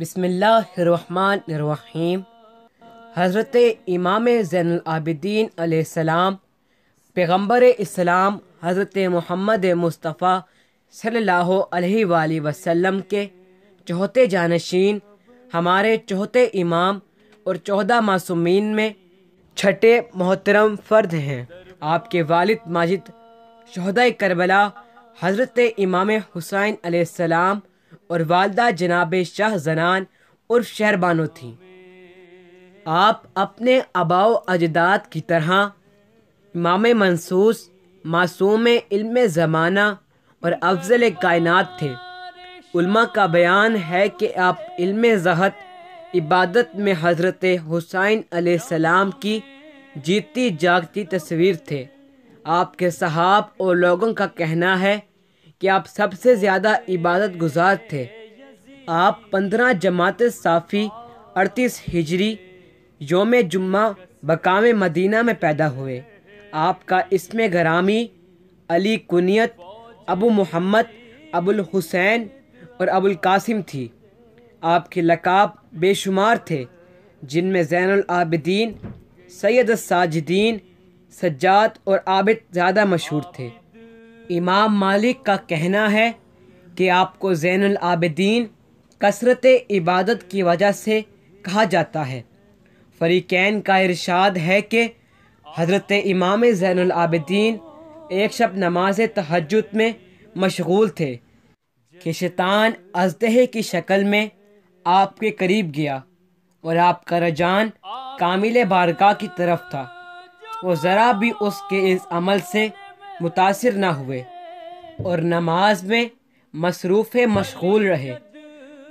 बसमीम हज़रत इमाम आबिदीन आसमाम पैगम्बर इस्लाम हज़रत महमद मुस्तफ़ा सल्लल्लाहु अलैहि के चौथे जानशीन हमारे चौथे इमाम और चौदह मासूमिन में छठे मोहतरम फ़र्द हैं आपके वालिद माजिद शहदा करबला हज़रत इमाम हुसैन आसमाम और वालदा जनाब शाह जनान उर्फ शहरबानो थी आप अपने अबाओ अजदाद की तरह माम मनसूस मासूम इल्म ज़माना और अफजल कायनात थे उल्मा का बयान है कि आप इल्म जहत इबादत में हज़रत हुसैन सलाम की जीती जागती तस्वीर थे आपके सहाब और लोगों का कहना है कि आप सबसे ज़्यादा इबादत गुजार थे आप पंद्रह जमात साफ़ी अड़तीस हिजरी योम जुम्मा बकाम मदीना में पैदा हुए आपका इसमें ग्रामी अली कुनियत अबू मोहम्मद अबुल हुसैन और अबुल कासिम थी आपके लकाब बेशुमार थे जिनमें जैन आबिदीन सैयद साजिदीन सज्जात और आबिद ज़्यादा मशहूर थे इमाम मालिक का कहना है कि आपको ज़ैन आबदीन कसरत इबादत की वजह से कहा जाता है फरीकैन का इरशाद है कि हज़रत इमाम ज़ैन आबदीन एक शब नमाज तहजद में मशगूल थे कि शैतान अजदहे की शक्ल में आपके करीब गया और आपका रजान कामिल बारका की तरफ था वो ज़रा भी उसके इस अमल से मुतासर ना हुए और नमाज में मसरूफ़ मशगूल रहे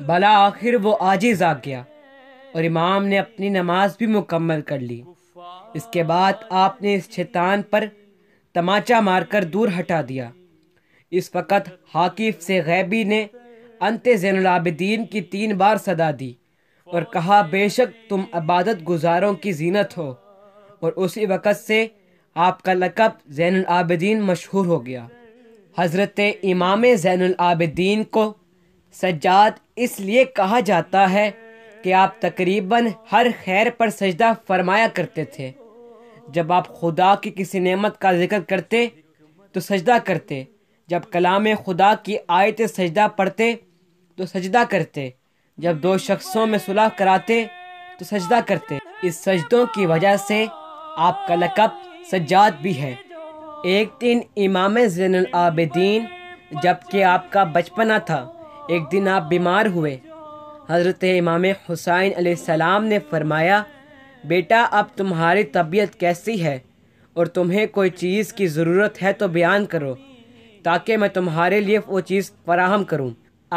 भला आखिर वो आजिज़ आ गया और इमाम ने अपनी नमाज भी मुकम्मल कर ली इसके बाद आपने इस शैतान पर तमाचा मारकर दूर हटा दिया इस वक़्त हाकिफ से गैबी ने अंत जैनलाबद्दीन की तीन बार सदा दी और कहा बेशक तुम अबादत गुजारों की जीनत हो और उसी वक़्त से आपका लकब जैन मशहूर हो गया हज़रत इमाम जैन को सज्जाद इसलिए कहा जाता है कि आप तकरीबन हर खैर पर सजदा फरमाया करते थे जब आप खुदा की किसी नेमत का जिक्र करते तो सजदा करते जब कलाम खुदा की आयत सजदा पढ़ते तो सजदा करते जब दो शख्सों में सुलह कराते तो सजदा करते इस सजदों की वजह से आपका लकब सज्जाद भी है एक दिन इमाम जैन आबदीन जबकि आपका बचपना था एक दिन आप बीमार हुए हज़रत इमाम हुसैन सलाम ने फरमाया बेटा अब तुम्हारी तबीयत कैसी है और तुम्हें कोई चीज़ की ज़रूरत है तो बयान करो ताकि मैं तुम्हारे लिए वो चीज़ फराहम करूँ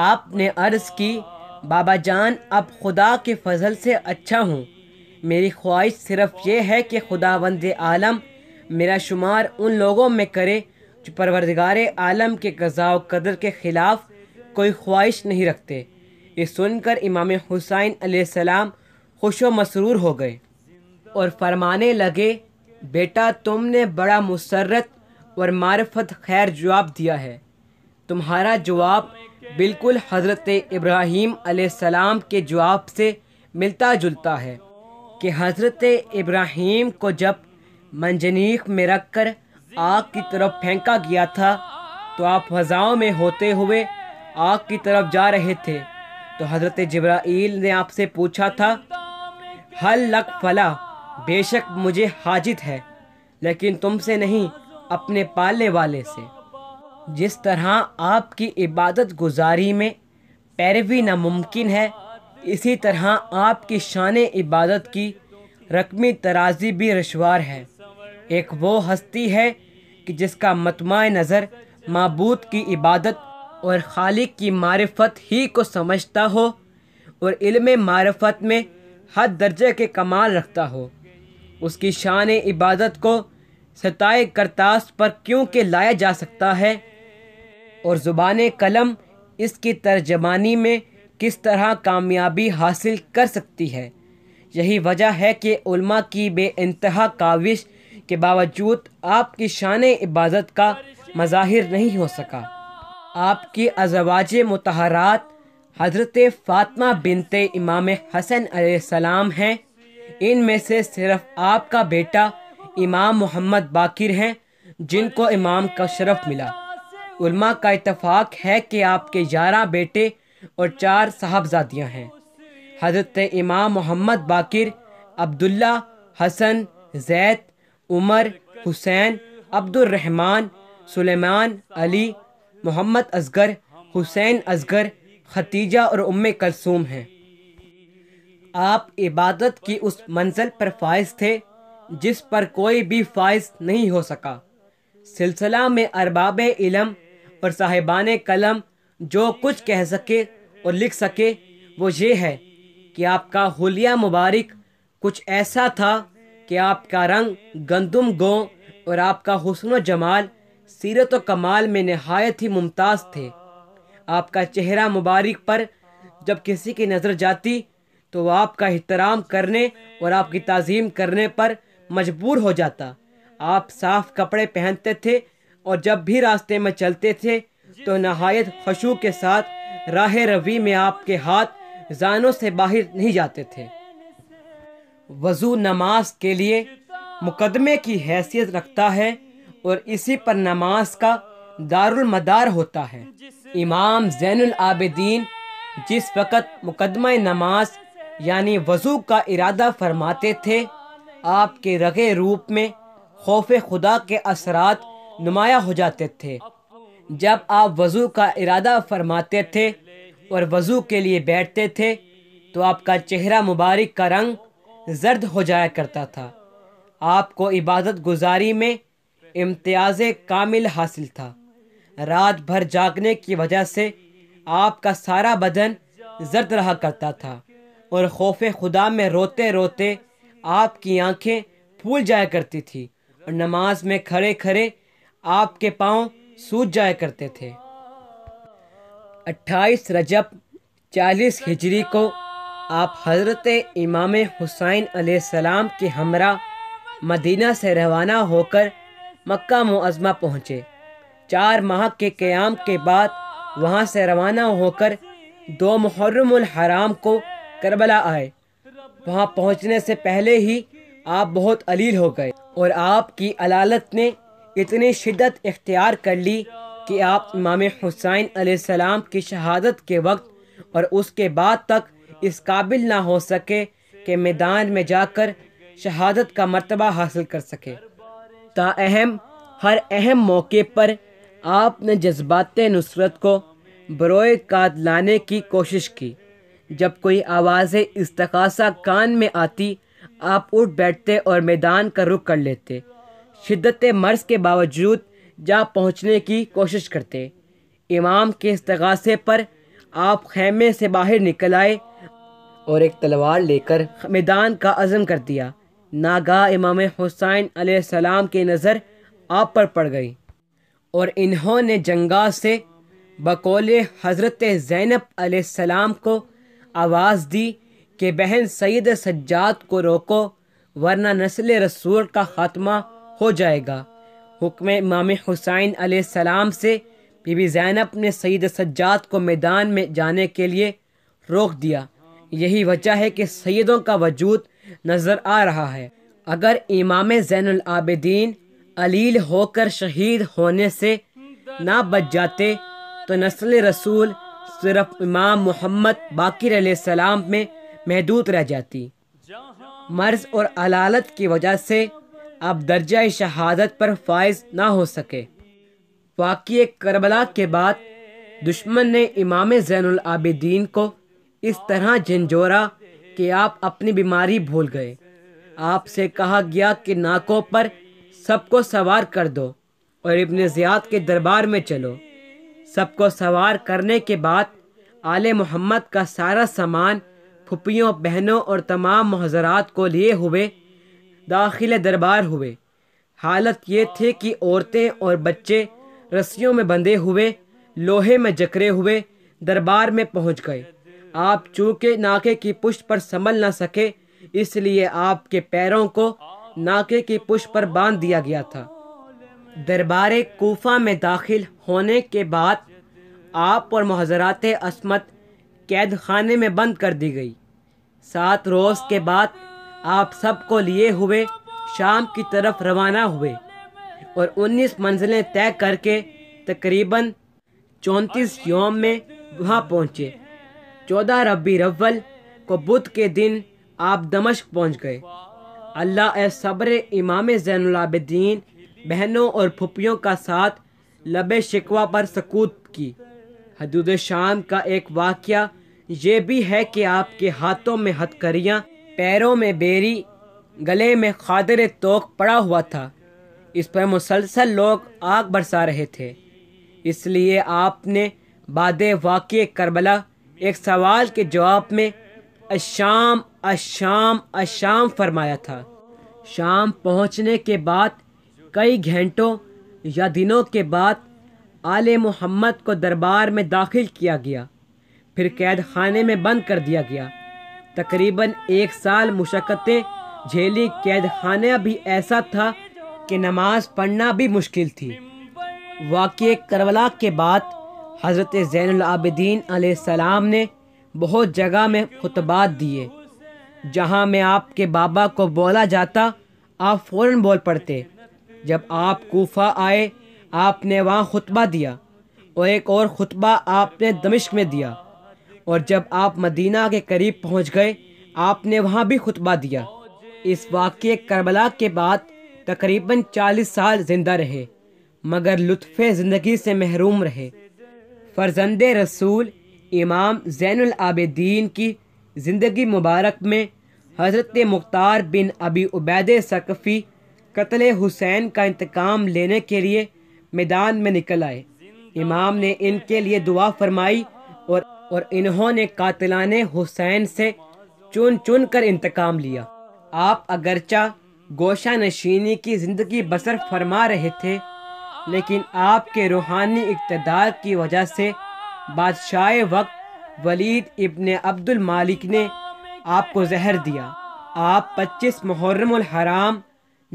आपने अर्ज़ की बाबा जान अब खुदा के फजल से अच्छा हूँ मेरी ख्वाहिश सिर्फ़ ये है कि खुदा वंद आलम मेरा शुमार उन लोगों में करे जो परवरदगार आलम के गजा कदर के ख़िलाफ़ कोई ख्वाहिश नहीं रखते ये सुनकर इमाम हुसैन सलाम खुश व मसरूर हो गए और फरमाने लगे बेटा तुमने बड़ा मुसरत और मारफत खैर जवाब दिया है तुम्हारा जवाब बिल्कुल हज़रत इब्राहिम सलाम के जवाब से मिलता जुलता है कि हज़रत इब्राहिम को जब मंजनीक में रखकर आग की तरफ फेंका गया था तो आप फजाओं में होते हुए आग की तरफ जा रहे थे तो हज़रत जब्राइल ने आपसे पूछा था हल लक फला बेशक मुझे हाजित है लेकिन तुमसे नहीं अपने पालने वाले से जिस तरह आपकी इबादत गुजारी में पैरवी नामुमकिन है इसी तरह आपकी शान इबादत की रकमी तराजी भी रशवार है एक वो हस्ती है कि जिसका मतमा नज़र मबूत की इबादत और खालिक की मारफत ही को समझता हो और इल्म मारफत में हद दर्जे के कमाल रखता हो उसकी शान इबादत को सताए करतास पर क्यों के लाया जा सकता है और ज़ुबान कलम इसकी तर्जमानी में किस तरह कामयाबी हासिल कर सकती है यही वजह है कि उल्मा की बे काविश के बावजूद आपकी शान इबादत का मज़ाहिर नहीं हो सका आपकी अजवाज मतहरात हज़रत फातमा बिनते इमाम हसन सलाम हैं इनमें से सिर्फ आपका बेटा इमाम मोहम्मद बाकिर हैं जिनको इमाम का शरफ मिला उल्मा का इतफ़ाक़ है कि आपके ग्यारह बेटे और चार साहबजादियाँ हैं हज़रत इमाम मोहम्मद बाकिर अब्दुल्ला हसन जैद उमर हुसैन अब्दुलरहमान सुलेमान अली मोहम्मद असगर हुसैन असगर खतीजा और उम कलसूम हैं आप इबादत की उस मंजिल पर फायज थे जिस पर कोई भी फायज नहीं हो सका सिलसिला में अरबाब इलम और साहिबान कलम जो कुछ कह सके और लिख सके वो ये है कि आपका हुलिया मुबारक कुछ ऐसा था कि आपका रंग गंदुम गो और आपका व जमाल सीरत व कमाल में नहायत ही मुमताज़ थे आपका चेहरा मुबारक पर जब किसी की नज़र जाती तो वह आपका एहतराम करने और आपकी तज़ीम करने पर मजबूर हो जाता आप साफ कपड़े पहनते थे और जब भी रास्ते में चलते थे तो नहायत खशू के साथ राह रवी में आपके हाथ जानों से बाहर नहीं जाते थे वज़ू नमाज के लिए मुकदमे की हैसियत रखता है और इसी पर नमाज का दारुलमदार होता है इमाम जैन आबिदीन जिस वक़्त मुकदमा नमाज यानी वज़ू का इरादा फरमाते थे आपके रगे रूप में खौफ खुदा के असरात नुमाया हो जाते थे जब आप वज़ू का इरादा फरमाते थे और वज़ू के लिए बैठते थे तो आपका चेहरा मुबारक का रंग जर्द हो जाया करता था आपको इबादत गुजारी में इम्तियाज़ कामिल हासिल था रात भर जागने की वजह से आपका सारा बदन जर्द रहा करता था और खौफ खुदा में रोते रोते आपकी आंखें फूल जाया करती थी और नमाज में खड़े खड़े आपके पाँव सूज जाया करते थे 28 रजब 40 हिजरी को आप हज़रत इमाम हुसैन सलाम के हमरा मदीना से रवाना होकर मक्का मुआज़मा पहुँचे चार माह के क़्याम के बाद वहाँ से रवाना होकर दो मुहर्रमुल हराम को करबला आए वहाँ पहुँचने से पहले ही आप बहुत अलील हो गए और आपकी अलालत ने इतनी शिद्दत इख्तियार कर ली कि आप इमाम हुसैन सलाम की शहादत के वक्त और उसके बाद तक इस काबिल ना हो सके कि मैदान में जाकर शहादत का मर्तबा हासिल कर सके ताहम हर अहम मौके पर आपने जज्बात नुसरत को बरोए काद लाने की कोशिश की जब कोई आवाज़ तकासा कान में आती आप उठ बैठते और मैदान का रुख कर लेते शिद्दत मर्ज के बावजूद जा पहुंचने की कोशिश करते इमाम के इस तकासे पर आप खेमे से बाहर निकल आए और एक तलवार लेकर मैदान का अज़म कर दिया नागा इमाम हुसैन सलाम की नज़र आप पर पड़ गई और इन्होंने जंगा से बकौल हज़रत ज़ैनब सलाम को आवाज़ दी कि बहन सैद सज्जाद को रोको वरना नस्ल रसूल का ख़ात्मा हो जाएगा हुक्म इमाम हुसैन सलाम से बीबी जैनब ने सैद सज्जाद को मैदान में जाने के लिए रोक दिया यही वजह है कि सैदों का वजूद नज़र आ रहा है अगर इमाम जैन आबिदीन अलील होकर शहीद होने से ना बच जाते तो नस्ल रसूल सिर्फ इमाम मोहम्मद बाकी सलाम में महदूद रह जाती मर्ज और अलालत की वजह से अब दर्जा शहादत पर फायज ना हो सके वाक़ करबला के बाद दुश्मन ने इमाम जैन आबिदीन को इस तरह झंझोरा कि आप अपनी बीमारी भूल गए आपसे कहा गया कि नाकों पर सबको सवार कर दो और इब्ने ज़ियाद के दरबार में चलो सबको सवार करने के बाद आले मोहम्मद का सारा सामान फुपियों बहनों और तमाम महजरात को लिए हुए दाखिल दरबार हुए हालत ये थी कि औरतें और बच्चे रस्सियों में बंधे हुए लोहे में जकड़े हुए दरबार में पहुंच गए आप चूँकि नाके की पुष्ट पर संभल ना सके इसलिए आपके पैरों को नाके की पुष्ट पर बांध दिया गया था दरबार कोफा में दाखिल होने के बाद आप और महजरात असमत कैद खाने में बंद कर दी गई सात रोज़ के बाद आप सबको लिए हुए शाम की तरफ रवाना हुए और 19 मंजिलें तय करके तकरीबन चौंतीस योम में वहाँ पहुँचे चौदह रबी रवल को बुध के दिन आप दमश्क पहुंच गए अल्लाह सब्र इमाम जैनलाबद्दीन बहनों और फुपियों का साथ लब शिकवा पर सकूत की हदूद शाम का एक वाक़ ये भी है कि आपके हाथों में हथकरियाँ पैरों में बेरी गले में खादर तोक पड़ा हुआ था इस पर मुसलसल लोग आग बरसा रहे थे इसलिए आपने बाद वाक़ करबला एक सवाल के जवाब में अशाम अशाम अशाम फरमाया था शाम पहुंचने के बाद कई घंटों या दिनों के बाद आले मोहम्मद को दरबार में दाखिल किया गया फिर कैद खाने में बंद कर दिया गया तकरीबन एक साल मुशक्क़तें झेली कैद खाना भी ऐसा था कि नमाज पढ़ना भी मुश्किल थी वाक़ करवला के बाद हज़रत ज़ैन ज़ैनआबदीन सलाम ने बहुत जगह में खुतबात दिए जहाँ में आपके बाबा को बोला जाता आप फ़ौर बोल पड़ते जब आप कोफा आए आपने वहाँ खुतबा दिया और एक और खुतबा आपने दमिश्क में दिया और जब आप मदीना के करीब पहुँच गए आपने वहाँ भी खुतबा दिया इस वाक्य करबला के बाद तकरीबन 40 साल ज़िंदा रहे मगर लुत्फ़ ज़िंदगी से महरूम रहे फ़र्जंद रसूल इमाम ज़ैनआबदीन की ज़िंदगी मुबारक में हज़रत मुख्तार बिन अबी उबैद सकफ़ी कत्ल हुसैन का इंतकाम लेने के लिए मैदान में निकल आए इमाम ने इनके लिए दुआ फरमाई और और इन्होंने कातलान हुसैन से चुन चुन कर इंतकाम लिया आप अगरचा गोशा नशीनी की ज़िंदगी बसर फरमा रहे थे लेकिन आपके रूहानी इकतदार की वजह से बादशाह वक्त वलीद इबन अब्दुल मालिक ने आपको जहर दिया आप 25 मुहर्रम हराम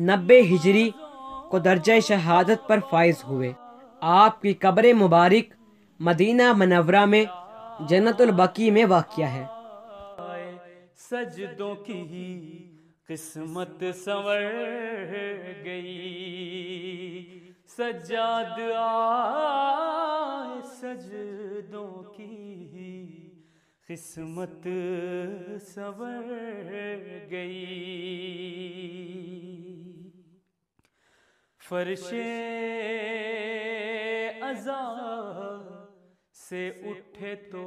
नब्बे हिजरी को दर्ज शहादत पर फायज़ हुए आपकी कब्र मुबारक मदीना मनवरा में जन्नतुलबकी में वाक़ है सजदों की किस्मत संवर गई सजाद आए सजदों की किस्मत सवर गई फर्शे अजा से उठे तो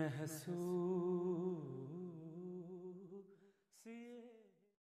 महसूस